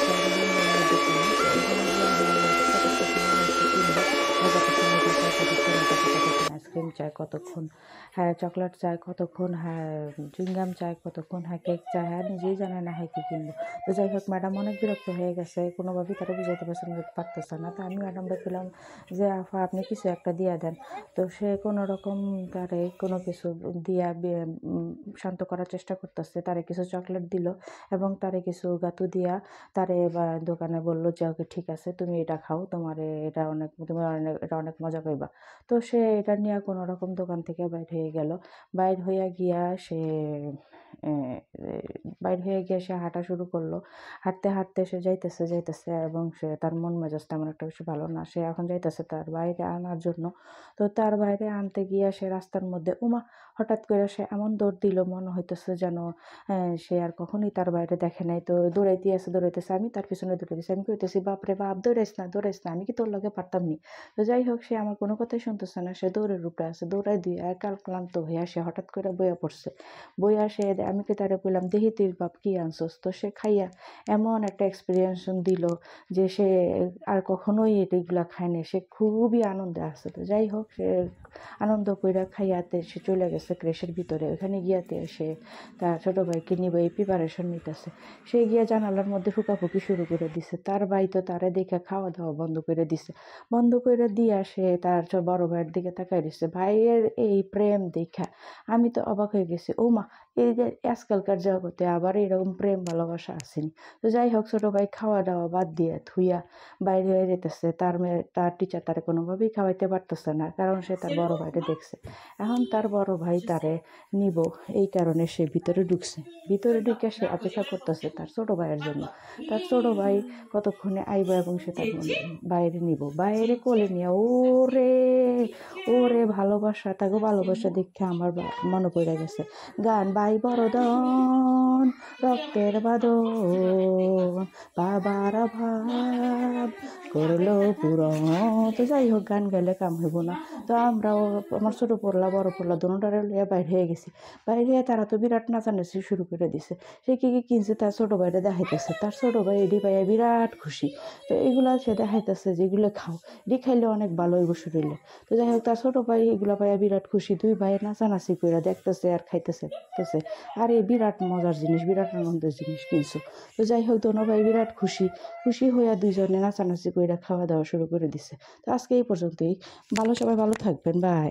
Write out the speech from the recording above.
Thank you. Ice cream চায় কতক্ষণ হ্যাঁ চকলেট চায় কতক্ষণ হ্যাঁ চুইংগাম চায় কতক্ষণ হ্যাঁ কেক চায় হ্যাঁ নিজেই জানে না হ্যাঁ কী কিনবো তো যাই হোক ম্যাডাম অনেক বিরক্ত হয়ে গেছে কোনোভাবেই তারা বুঝাইতে পারছেন পারতেছে না তো আমি ম্যাডাম দেখলাম যে আফা আপনি কিছু একটা দিয়া দেন তো সে কোনো রকম তারে কোনো কিছু দিয়া শান্ত করার চেষ্টা করতেছে তারে কিছু চকলেট দিল এবং তারে কিছু গাতু দিয়া তারে দোকানে বললো যে ওকে ঠিক আছে তুমি এটা খাও তোমার এটা অনেক তুমি অনেক এটা অনেক মজা পাইবা তো সে এটা নিয়ে কোনো রকম দোকান থেকে বাইর হয়ে গেল বাইর হইয়া গিয়া সে বাইর হয়ে গিয়ে সে হাঁটা শুরু করলো হাঁটতে হাঁটতে সে যাইতেছে যাইতেছে এবং সে তার মন মেজাজ তেমন একটা বেশি ভালো না সে এখন যাইতেছে তার বাইরে আনার জন্য তো তার বাইরে আনতে গিয়া সে রাস্তার মধ্যে উমা হঠাৎ করে সে এমন দৌড় দিল মনে হইতেছে যেন সে আর কখনোই তার বাইরে দেখে নাই তো দৌড়াইতে আছে দৌড়াইতেছে আমি তার পিছনে দৌড়াইতেছি আমি কইতেছি বাপরে বাপ দৌড়াইস না দৌড়াইস না আমি কি তোর লগে পারতাম নি তো যাই হোক সে আমার কোনো কথাই শুনতেছে না সে দৌড়ের উপরে আছে দৌড়াই দিয়ে আর কাল ক্লান্ত হয়ে সে হঠাৎ করে বইয়া পড়ছে বইয়া সে আমি কি তারে বললাম দেহি তুই বাপ কী আনছস তো সে খাইয়া এমন একটা এক্সপিরিয়েন্স দিল যে সে আর কখনোই এগুলা খায়নি সে খুবই আনন্দে আসে তো যাই হোক সে আনন্দ কইরা খাইয়াতে সে চলে গেছে ক্রেশের ভিতরে ওখানে গিয়াতে সে তার ছোটো ভাইকে নিবে এই প্রিপারেশন নিতেছে সে গিয়া জানালার মধ্যে ফুকাফুকি শুরু করে দিছে তার ভাই তো তারা দেখে খাওয়া দাওয়া বন্ধ করে দিছে বন্ধ করে দিয়া সে তার বড় ভাইয়ের দিকে তাকাই দিছে করছে ভাইয়ের এই প্রেম দেখা আমি তো অবাক হয়ে গেছি ও মা এই যে আজকালকার জগতে আবার এরকম প্রেম ভালোবাসা আসেনি তো যাই হোক ছোটো ভাই খাওয়া দাওয়া বাদ দিয়ে ধুইয়া বাইরে হয়ে যেতেছে তার মেয়ে তার টিচার তারে কোনোভাবেই খাওয়াইতে পারতেছে না কারণ সে তার বড় ভাইকে দেখছে এখন তার বড় ভাই তারে নিব এই কারণে সে ভিতরে ঢুকছে ভিতরে ঢুকে সে অপেক্ষা করতেছে তার ছোটো ভাইয়ের জন্য তার ছোটো ভাই কতক্ষণে আইব এবং সে তার বাইরে নিব বাইরে কোলে নিয়ে ওরে ওরে ভালোবাসা তাকে হ্যাঁ, ভালোবাসা দেখে আমার মনে পড়ে গেছে গান বাই দন রক্তের বাদন বাবারা করলো পুরো হ্যাঁ, তো যাই হোক গান গাইলে কাম হইব না তো আমরাও আমার ছোটো পড়লা বড় পড়লা দুটারে লইয়া বাইরে হয়ে গেছি বাইরে তারা তো বিরাট নাচানাচি শুরু করে দিছে সে কী কী কিনছে তার ছোটো ভাইরা দেখাইতেছে তার ছোটো ভাই এডি পাইয়া বিরাট খুশি তো এইগুলো সে দেখাইতেছে যেগুলো খাও এডি খাইলে অনেক ভালো হইব শরীরে তো যাই হোক তার ছোটো ভাই এগুলো পাইয়া বিরাট খুশি দুই ভাই নাচানাচি করে দেখতেছে আর খাইতেছে দেখতেছে আর এই বিরাট মজার জিনিস বিরাট আনন্দের জিনিস কিনছো তো যাই হোক দোনো ভাই বিরাট খুশি খুশি হইয়া দুইজনে নাচানাচি করে এরা খাওয়া দাওয়া শুরু করে দিছে তো আজকে এই পর্যন্তই ভালো সবাই ভালো থাকবেন বাই